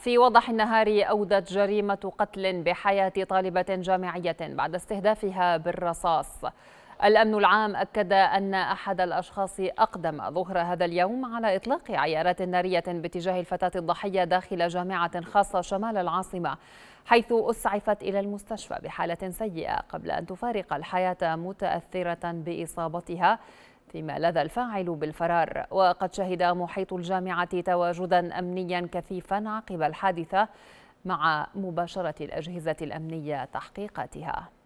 في وضح النهار أودت جريمة قتل بحياة طالبة جامعية بعد استهدافها بالرصاص الأمن العام أكد أن أحد الأشخاص أقدم ظهر هذا اليوم على إطلاق عيارات نارية باتجاه الفتاة الضحية داخل جامعة خاصة شمال العاصمة حيث أسعفت إلى المستشفى بحالة سيئة قبل أن تفارق الحياة متأثرة بإصابتها فيما لذى الفاعل بالفرار وقد شهد محيط الجامعة تواجدا أمنيا كثيفا عقب الحادثة مع مباشرة الأجهزة الأمنية تحقيقاتها